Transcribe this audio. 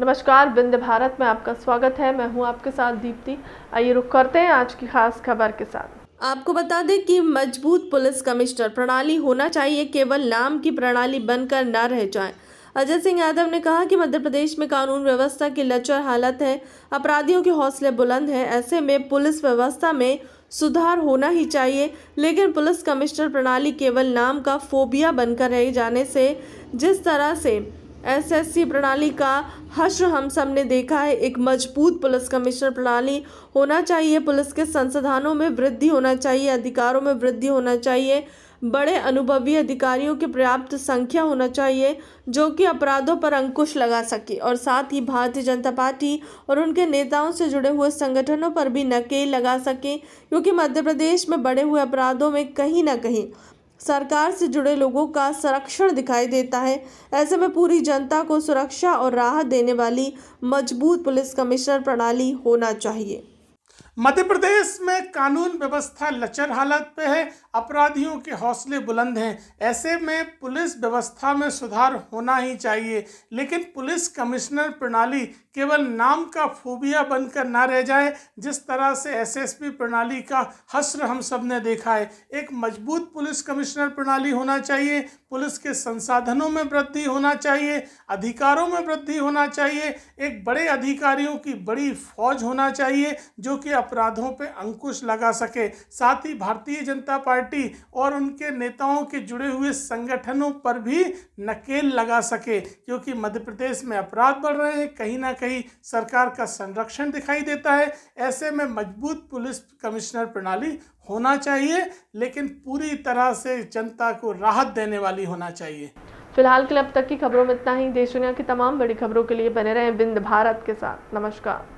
नमस्कार बिंद भारत में आपका स्वागत है मैं हूं आपके साथ दीप्ति आइए रुख करते हैं आज की खास खबर के साथ आपको बता दें कि मजबूत पुलिस कमिश्नर प्रणाली होना चाहिए केवल नाम की प्रणाली बनकर न रह जाए अजय सिंह यादव ने कहा कि मध्य प्रदेश में कानून व्यवस्था की लचर हालत है अपराधियों के हौसले बुलंद हैं ऐसे में पुलिस व्यवस्था में सुधार होना ही चाहिए लेकिन पुलिस कमिश्नर प्रणाली केवल नाम का फोबिया बनकर रह जाने से जिस तरह से एसएससी प्रणाली का हश्र हम सब ने देखा है एक मजबूत पुलिस कमिश्नर प्रणाली होना चाहिए पुलिस के संसाधनों में वृद्धि होना चाहिए अधिकारों में वृद्धि होना चाहिए बड़े अनुभवी अधिकारियों की पर्याप्त संख्या होना चाहिए जो कि अपराधों पर अंकुश लगा सके और साथ ही भारतीय जनता पार्टी और उनके नेताओं से जुड़े हुए संगठनों पर भी नकेल लगा सकें क्योंकि मध्य प्रदेश में बड़े हुए अपराधों में कहीं ना कहीं सरकार से जुड़े लोगों का संरक्षण दिखाई देता है ऐसे में पूरी जनता को सुरक्षा और राहत देने वाली मजबूत पुलिस कमिश्नर प्रणाली होना चाहिए मध्य प्रदेश में कानून व्यवस्था लचर हालत पे है अपराधियों के हौसले बुलंद हैं ऐसे में पुलिस व्यवस्था में सुधार होना ही चाहिए लेकिन पुलिस कमिश्नर प्रणाली केवल नाम का फूबिया बनकर ना रह जाए जिस तरह से एसएसपी प्रणाली का हस्र हम सब ने देखा है एक मजबूत पुलिस कमिश्नर प्रणाली होना चाहिए पुलिस के संसाधनों में वृद्धि होना चाहिए अधिकारों में वृद्धि होना चाहिए एक बड़े अधिकारियों की बड़ी फौज होना चाहिए जो कि अपराधों पर अंकुश लगा सके साथ ही भारतीय जनता पार्टी और उनके नेताओं के जुड़े हुए संगठनों पर भी नकेल लगा सके क्योंकि मध्य प्रदेश में अपराध बढ़ रहे हैं कहीं ना कहीं सरकार का संरक्षण दिखाई देता है ऐसे में मजबूत पुलिस कमिश्नर प्रणाली होना चाहिए लेकिन पूरी तरह से जनता को राहत देने वाली होना चाहिए फिलहाल के लिए अब तक की खबरों में इतना ही देश दुनिया की तमाम बड़ी खबरों के लिए बने रहें बिंद भारत के साथ नमस्कार